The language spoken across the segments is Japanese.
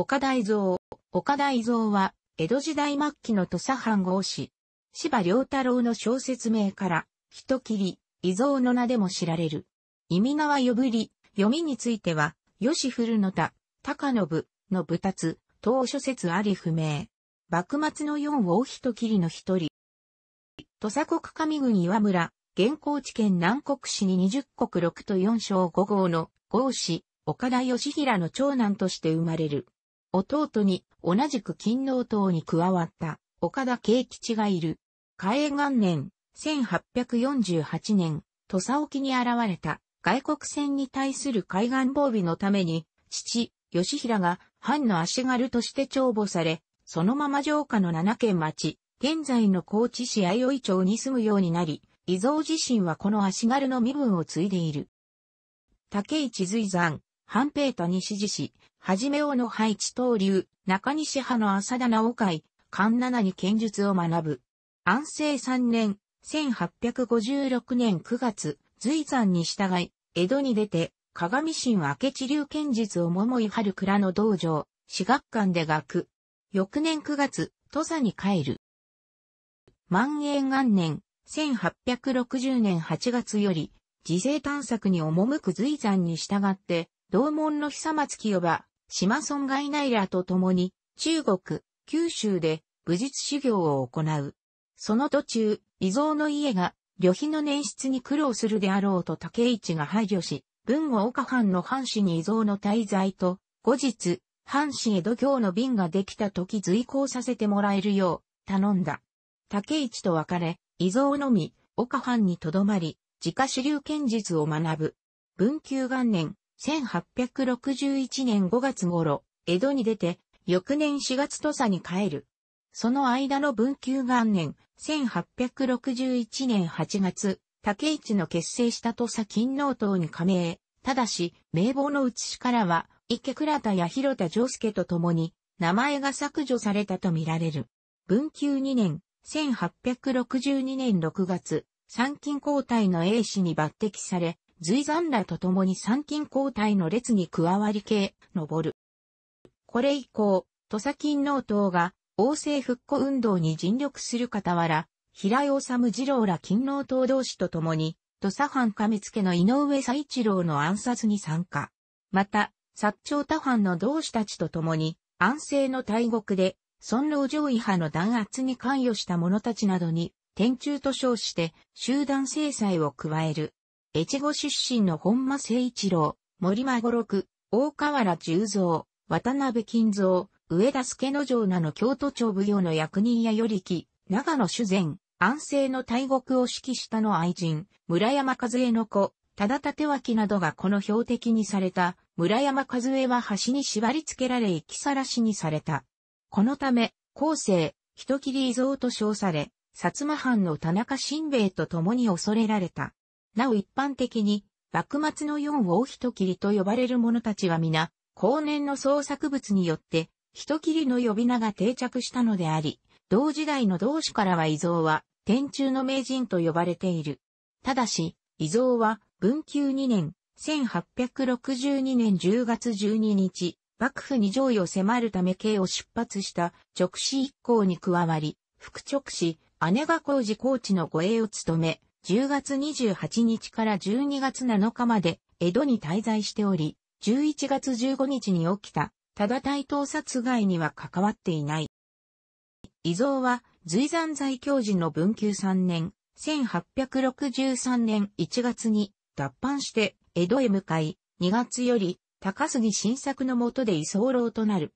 岡大蔵。岡大蔵は、江戸時代末期の土佐藩豪士。芝良太郎の小説名から、人切り、遺蔵の名でも知られる。意味川よぶり、読みについては、吉古の田、高信、の部達、当諸説あり不明。幕末の四王人切りの一人。土佐国上郡岩村、現行地県南国市に二十国六と四章五号の、豪士、岡田義平の長男として生まれる。弟に同じく勤労党に加わった岡田慶吉がいる。嘉永元年、1848年、土佐沖に現れた外国船に対する海岸防備のために、父、吉平が藩の足軽として帳簿され、そのまま城下の七県町、現在の高知市相生町に住むようになり、伊蔵自身はこの足軽の身分を継いでいる。竹市随山、半平太西寺氏、はじめ尾の配置東流、中西派の浅田直会、神七に剣術を学ぶ。安政三年、1856年9月、随山に従い、江戸に出て、鏡神明智流剣術を桃井春倉の道場、私学館で学。翌年9月、土佐に帰る。万延元年、1860年8月より、自勢探索に赴く随山に従って、同門の久松清は、島村外内らと共に、中国、九州で武術修行を行う。その途中、伊蔵の家が、旅費の捻出に苦労するであろうと竹市が配慮し、文後岡藩の藩士に伊蔵の滞在と、後日、藩士江戸京の便ができた時随行させてもらえるよう、頼んだ。竹市と別れ、伊蔵のみ、岡藩に留まり、自家主流剣術を学ぶ。文久元年、1861年5月頃、江戸に出て、翌年4月土佐に帰る。その間の文久元年、1861年8月、竹市の結成した土佐勤納党に加盟。ただし、名簿の写しからは、池倉田や広田丈介と共に、名前が削除されたとみられる。文久2年、1862年6月、参勤交代の英氏に抜擢され、随山らと共に参勤交代の列に加わり系、登る。これ以降、土佐勤納党が、王政復古運動に尽力する傍ら、平井治二郎ら勤労党同士と共に、土佐藩亀付の井上佐一郎の暗殺に参加。また、薩長他藩の同志たちと共に、安政の大国で、尊老上位派の弾圧に関与した者たちなどに、天中と称して、集団制裁を加える。越後出身の本間誠一郎、森間五六、大河原十三、渡辺金蔵、上田助之丞なの京都町奉行の役人や与力、長野主前、安政の大国を指揮したの愛人、村山和江の子、忠立脇などがこの標的にされた、村山和江は橋に縛り付けられ生きさらしにされた。このため、後世、人切り遺蔵と称され、薩摩藩の田中新兵衛と共に恐れられた。なお一般的に、幕末の四王一切りと呼ばれる者たちは皆、後年の創作物によって、一切の呼び名が定着したのであり、同時代の同志からは遺像は、天中の名人と呼ばれている。ただし、遺像は、文久2年、1862年10月12日、幕府に上位を迫るため京を出発した直使一行に加わり、副直使、姉が工事高知の護衛を務め、10月28日から12月7日まで江戸に滞在しており、11月15日に起きた、ただ対等殺害には関わっていない。遺贈は、随山在教授の文久3年、1863年1月に脱藩して江戸へ向かい、2月より高杉新作の下で居候となる。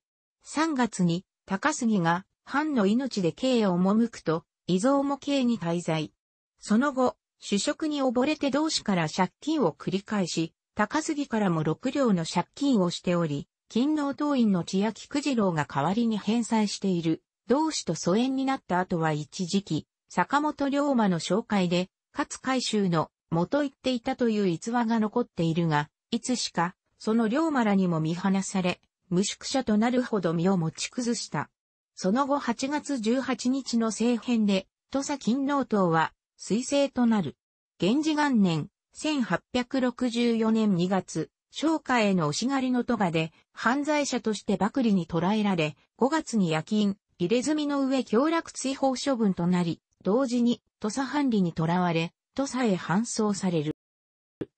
3月に高杉が藩の命で刑を赴くと、遺贈も刑に滞在。その後、主食に溺れて同志から借金を繰り返し、高杉からも6両の借金をしており、勤労党員の千秋九次郎が代わりに返済している、同志と疎遠になった後は一時期、坂本龍馬の紹介で、勝海舟の元言っていたという逸話が残っているが、いつしか、その龍馬らにも見放され、無宿者となるほど身を持ち崩した。その後8月18日の政変で、土佐勤労党は彗星となる。源氏元年、1864年2月、商家への押し狩りのトガで、犯罪者として幕りに捕らえられ、5月に夜勤、入れ墨の上凶楽追放処分となり、同時に、土佐藩理に捕らわれ、土佐へ搬送される。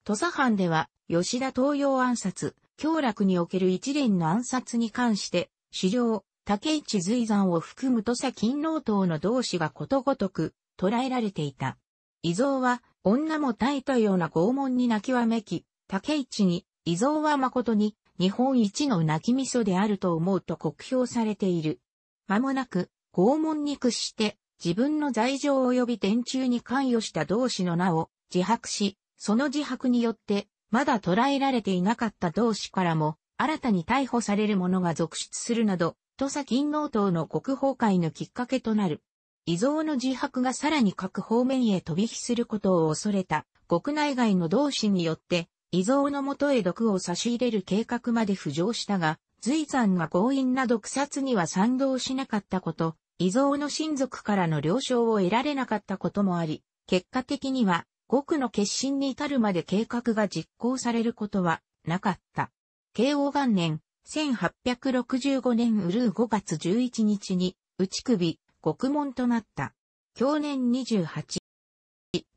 土佐藩では、吉田東洋暗殺、凶楽における一連の暗殺に関して、資料、竹市随山を含む土佐勤労党の同志がことごとく、捉えられていた。伊蔵は、女も耐えたような拷問に泣きわめき、竹市に、伊蔵は誠に、日本一の泣き味噌であると思うと酷評されている。間もなく、拷問に屈して、自分の罪状及び電柱に関与した同志の名を自白し、その自白によって、まだ捕らえられていなかった同志からも、新たに逮捕される者が続出するなど、土佐勤納党の国宝会のきっかけとなる。遺贈の自白がさらに各方面へ飛び火することを恐れた国内外の同志によって遺贈のもとへ毒を差し入れる計画まで浮上したが、随山が強引な毒殺には賛同しなかったこと、遺贈の親族からの了承を得られなかったこともあり、結果的には、極の決心に至るまで計画が実行されることはなかった。慶応元年、1865年うるう5月11日に、内首、獄門となった。去年28。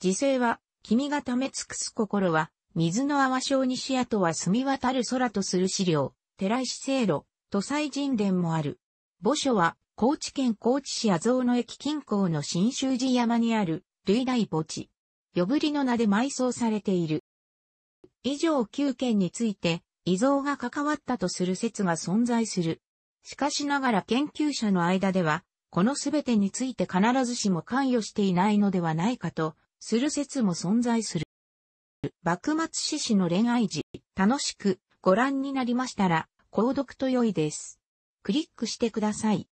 時世は、君がため尽くす心は、水の泡小西屋とは澄み渡る空とする資料、寺石聖路、都西神殿もある。墓所は、高知県高知市阿蔵の駅近郊の新州寺山にある、類大墓地。呼ぶりの名で埋葬されている。以上9件について、遺蔵が関わったとする説が存在する。しかしながら研究者の間では、このすべてについて必ずしも関与していないのではないかと、する説も存在する。幕末志士の恋愛時、楽しくご覧になりましたら、購読と良いです。クリックしてください。